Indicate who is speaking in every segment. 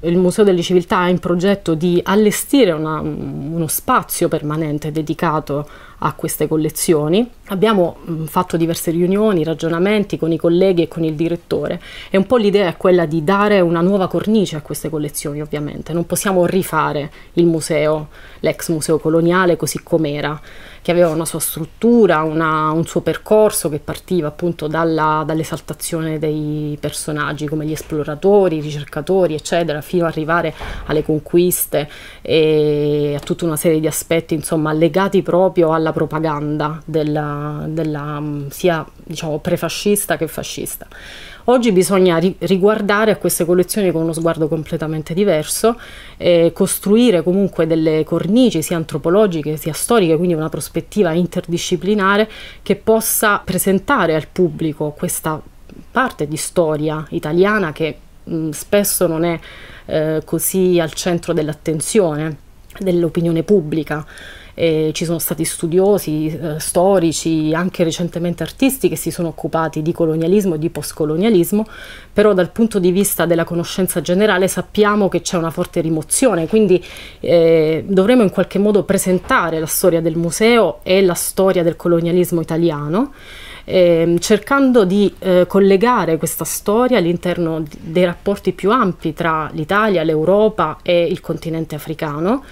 Speaker 1: il Museo delle Civiltà ha in progetto di allestire una, uno spazio permanente dedicato a queste collezioni. Abbiamo mh, mm, fatto diverse riunioni, ragionamenti con i colleghi e con il direttore e un po' l'idea è quella di dare una nuova cornice a queste collezioni ovviamente, non possiamo rifare il museo, l'ex museo coloniale così com'era, che aveva una sua struttura, una, un suo percorso che partiva appunto dalla, dall'esaltazione dei personaggi come gli esploratori, i ricercatori eccetera, fino ad arrivare alle conquiste e a tutta una serie di aspetti insomma legati proprio alla alla propaganda della, della, mm, sia diciamo, prefascista che fascista. Oggi bisogna ri riguardare a queste collezioni con uno sguardo completamente diverso, eh, costruire comunque delle cornici sia antropologiche sia storiche, quindi una prospettiva interdisciplinare che possa presentare al pubblico questa parte di storia italiana che mh, mm, spesso non è eh, così al centro dell'attenzione dell'opinione pubblica. Eh, ci sono stati studiosi, eh, storici, anche recentemente artisti che si sono occupati di colonialismo e di postcolonialismo, però dal punto di vista della conoscenza generale sappiamo che c'è una forte rimozione, quindi eh, dovremo in qualche modo presentare la storia del museo e la storia del colonialismo italiano ehm, cercando di eh, collegare questa storia all'interno dei rapporti più ampi tra l'Italia, l'Europa e il continente africano.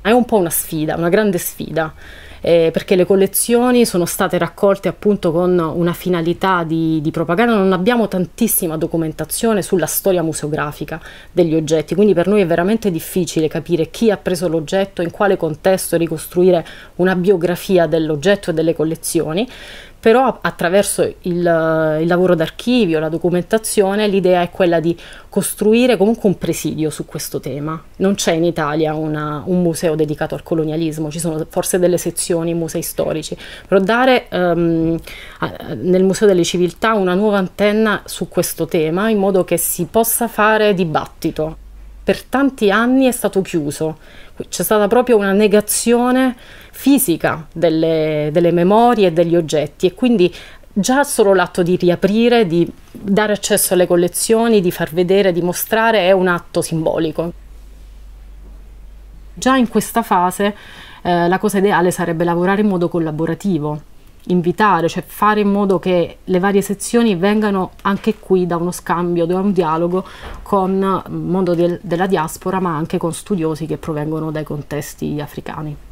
Speaker 1: È un po' una sfida, una grande sfida eh, perché le collezioni sono state raccolte appunto con una finalità di, di propaganda, non abbiamo tantissima documentazione sulla storia museografica degli oggetti, quindi per noi è veramente difficile capire chi ha preso l'oggetto, in quale contesto ricostruire una biografia dell'oggetto e delle collezioni, però attraverso il, il lavoro d'archivio, la documentazione, l'idea è quella di costruire comunque un presidio su questo tema. Non c'è in Italia una, un museo dedicato al colonialismo, ci sono forse delle sezioni istituzioni, musei storici, però dare ehm, nel Museo delle Civiltà una nuova antenna su questo tema in modo che si possa fare dibattito. Per tanti anni è stato chiuso, c'è stata proprio una negazione fisica delle, delle memorie e degli oggetti e quindi già solo l'atto di riaprire, di dare accesso alle collezioni, di far vedere, di mostrare è un atto simbolico. Già in questa fase eh, la cosa ideale sarebbe lavorare in modo collaborativo, invitare, cioè fare in modo che le varie sezioni vengano anche qui da uno scambio, da un dialogo con il eh, mondo del, della diaspora, ma anche con studiosi che provengono dai contesti africani.